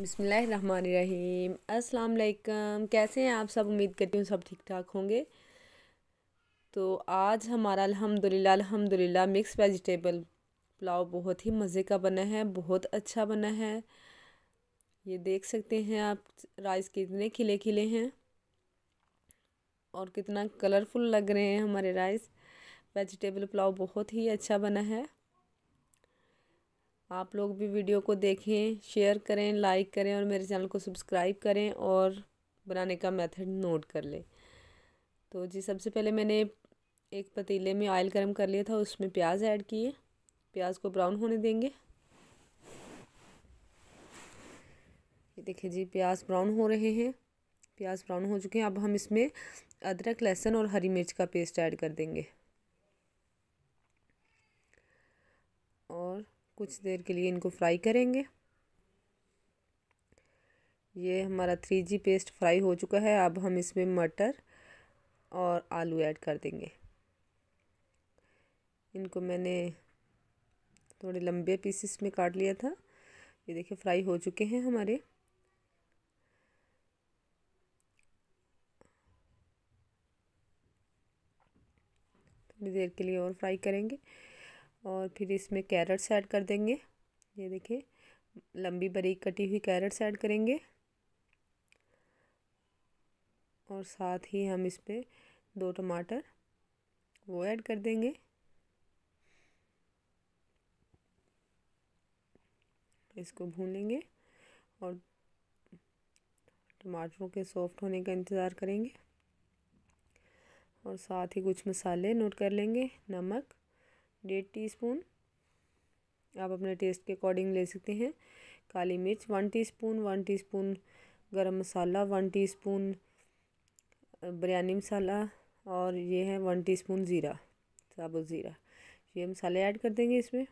बिसमीम अस्सलाम कैसे हैं आप सब उम्मीद करती हूँ सब ठीक ठाक होंगे तो आज हमारा अल्हम्दुलिल्लाह अल्हम्दुलिल्लाह मिक्स वेजिटेबल पुलाव बहुत ही मज़े का बना है बहुत अच्छा बना है ये देख सकते हैं आप राइस कितने खिले खिले हैं और कितना कलरफुल लग रहे हैं हमारे राइस वेजिटेबल पुलाव बहुत ही अच्छा बना है आप लोग भी वीडियो को देखें शेयर करें लाइक करें और मेरे चैनल को सब्सक्राइब करें और बनाने का मेथड नोट कर लें तो जी सबसे पहले मैंने एक पतीले में ऑयल गर्म कर लिया था उसमें प्याज ऐड किए प्याज को ब्राउन होने देंगे ये देखिए जी प्याज ब्राउन हो रहे हैं प्याज ब्राउन हो चुके हैं अब हम इसमें अदरक लहसुन और हरी मिर्च का पेस्ट ऐड कर देंगे और कुछ देर के लिए इनको फ्राई करेंगे ये हमारा थ्री जी पेस्ट फ्राई हो चुका है अब हम इसमें मटर और आलू ऐड कर देंगे इनको मैंने थोड़े लंबे पीसेस में काट लिया था ये देखिए फ्राई हो चुके हैं हमारे थोड़ी देर के लिए और फ्राई करेंगे और फिर इसमें कैरेट्स ऐड कर देंगे ये देखिए लंबी बारीक कटी हुई कैरेट्स ऐड करेंगे और साथ ही हम इस पर दो टमाटर वो ऐड कर देंगे इसको भूनेंगे और टमाटरों के सॉफ्ट होने का इंतज़ार करेंगे और साथ ही कुछ मसाले नोट कर लेंगे नमक डेढ़ टी स्पून आप अपने टेस्ट के अकॉर्डिंग ले सकते हैं काली मिर्च one teaspoon one teaspoon गर्म मसाला वन टी स्पून बिरयानी मसाला और ये है वन टी स्पून ज़ीरा साबुत ज़ीरा ये मसाले ऐड कर देंगे इसमें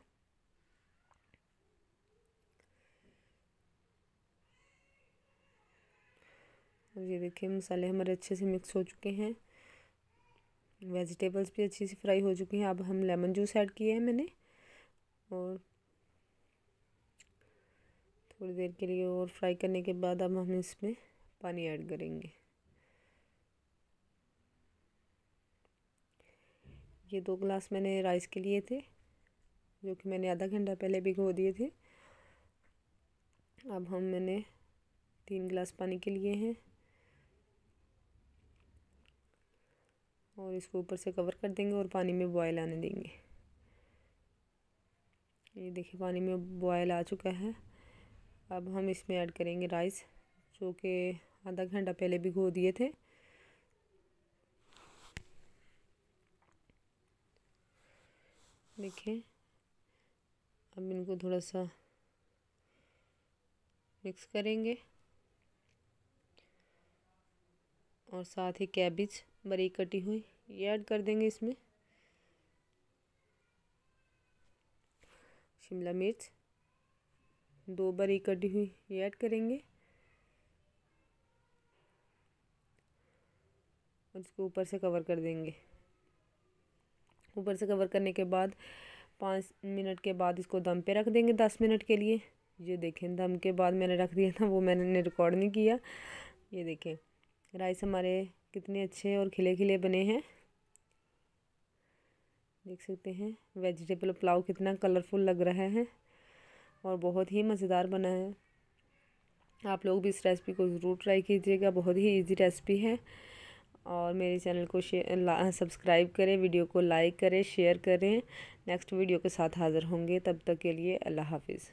और ये देखिए मसाले हमारे अच्छे से मिक्स हो चुके हैं वेजिटेबल्स भी अच्छी सी फ्राई हो चुकी हैं अब हम लेमन जूस ऐड किए हैं मैंने और थोड़ी देर के लिए और फ्राई करने के बाद अब हम इसमें पानी ऐड करेंगे ये दो ग्लास मैंने राइस के लिए थे जो कि मैंने आधा घंटा पहले भिगो दिए थे अब हम मैंने तीन गिलास पानी के लिए हैं और इसको ऊपर से कवर कर देंगे और पानी में बॉयल आने देंगे ये देखिए पानी में बॉयल आ चुका है अब हम इसमें ऐड करेंगे राइस जो कि आधा घंटा पहले भी घो दिए थे देखिए अब इनको थोड़ा सा मिक्स करेंगे और साथ ही कैबिज बारीक कटी हुई ये ऐड कर देंगे इसमें शिमला मिर्च दो बारीक कटी हुई ये ऐड करेंगे और इसको ऊपर से कवर कर देंगे ऊपर से कवर करने के बाद पाँच मिनट के बाद इसको दम पे रख देंगे दस मिनट के लिए ये देखें दम के बाद मैंने रख दिया था वो मैंने रिकॉर्ड नहीं किया ये देखें राइस हमारे कितने अच्छे और खिले खिले बने हैं देख सकते हैं वेजिटेबल पुलाव कितना कलरफुल लग रहा है और बहुत ही मज़ेदार बना है आप लोग भी इस रेसिपी को ज़रूर ट्राई कीजिएगा बहुत ही इजी रेसिपी है और मेरे चैनल को सब्सक्राइब करें वीडियो को लाइक करें शेयर करें नेक्स्ट वीडियो के साथ हाज़िर होंगे तब तक के लिए अल्लाह हाफिज़